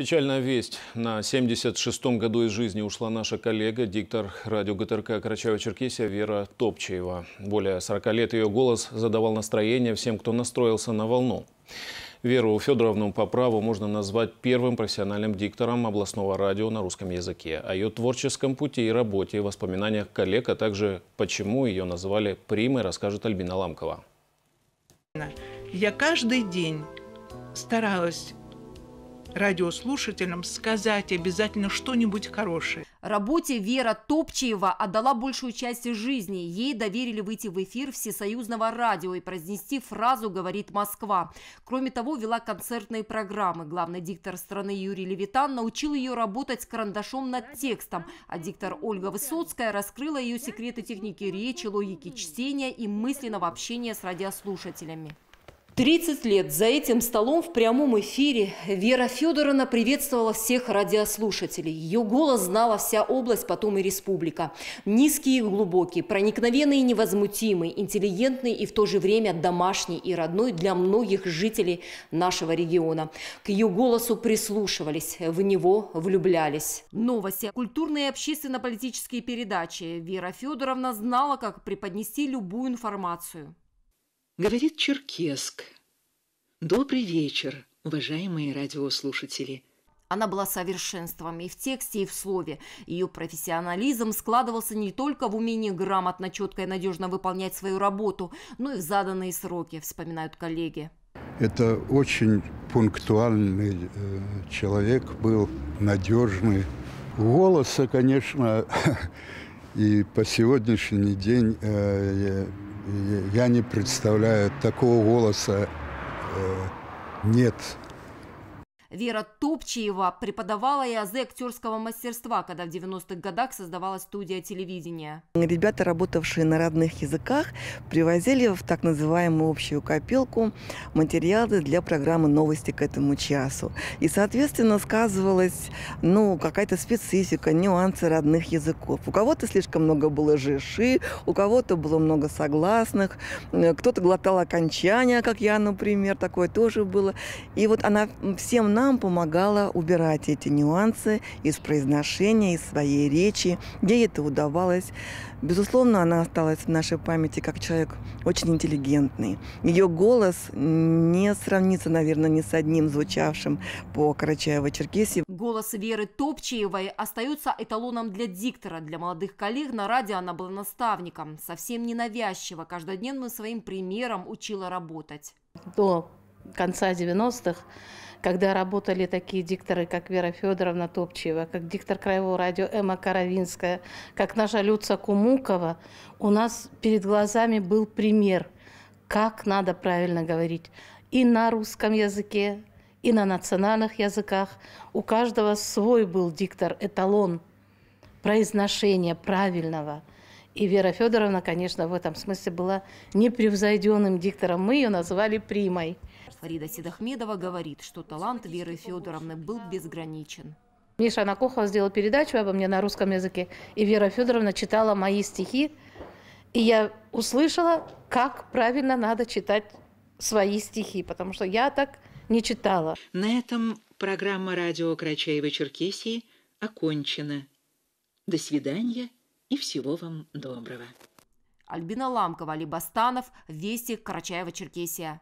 Печальная весть. На 76-м году из жизни ушла наша коллега, диктор радио ГТРК Карачаева-Черкесия Вера Топчеева. Более 40 лет ее голос задавал настроение всем, кто настроился на волну. Веру Федоровну по праву можно назвать первым профессиональным диктором областного радио на русском языке. О ее творческом пути и работе, воспоминаниях коллег, а также почему ее назвали примой, расскажет Альбина Ламкова. Я каждый день старалась радиослушателям сказать обязательно что-нибудь хорошее. Работе Вера Топчеева отдала большую часть жизни. Ей доверили выйти в эфир всесоюзного радио и произнести фразу «Говорит Москва». Кроме того, вела концертные программы. Главный диктор страны Юрий Левитан научил ее работать с карандашом над текстом, а диктор Ольга Высоцкая раскрыла ее секреты техники речи, логики чтения и мысленного общения с радиослушателями. 30 лет за этим столом в прямом эфире Вера Федоровна приветствовала всех радиослушателей. Ее голос знала вся область, потом и республика. Низкий и глубокий, проникновенный и невозмутимый, интеллигентный и в то же время домашний и родной для многих жителей нашего региона. К ее голосу прислушивались, в него влюблялись. Новости, культурные и общественно-политические передачи. Вера Федоровна знала, как преподнести любую информацию. Говорит Черкесск. Добрый вечер, уважаемые радиослушатели. Она была совершенством и в тексте, и в слове. Ее профессионализм складывался не только в умении грамотно, четко и надежно выполнять свою работу, но и в заданные сроки, вспоминают коллеги. Это очень пунктуальный э, человек был, надежный. Голоса, конечно, и по сегодняшний день э, я не представляю, такого голоса э, нет Вера Топчиева преподавала и азы актерского мастерства, когда в 90-х годах создавалась студия телевидения. Ребята, работавшие на родных языках, привозили в так называемую общую копилку материалы для программы «Новости к этому часу». И, соответственно, сказывалась ну, какая-то специфика, нюансы родных языков. У кого-то слишком много было жиши, у кого-то было много согласных, э, кто-то глотал окончания, как я, например, такое тоже было. И вот она всем нам нам помогала убирать эти нюансы из произношения, из своей речи, где это удавалось. Безусловно, она осталась в нашей памяти как человек очень интеллигентный. Ее голос не сравнится, наверное, ни с одним звучавшим по Карачаево-Черкесии. Голос Веры Топчеевой остается эталоном для диктора. Для молодых коллег на радио она была наставником, совсем ненавязчиво, каждодневным своим примером учила работать. До конца 90-х когда работали такие дикторы, как Вера Федоровна Топчева, как диктор Краевого радио Эмма Каравинская, как наша Люца Кумукова, у нас перед глазами был пример, как надо правильно говорить и на русском языке, и на национальных языках. У каждого свой был диктор, эталон произношения правильного. И Вера Федоровна, конечно, в этом смысле была непревзойденным диктором. Мы ее называли примой. Фарида Седахмедова говорит, что талант Веры Федоровны был безграничен. Миша Анакохова сделал передачу обо мне на русском языке, и Вера Федоровна читала мои стихи, и я услышала, как правильно надо читать свои стихи, потому что я так не читала. На этом программа радио Карачаева-Черкесии окончена. До свидания и всего вам доброго. Альбина Ламкова, Алибастанов, Вести, Карачаева-Черкесия.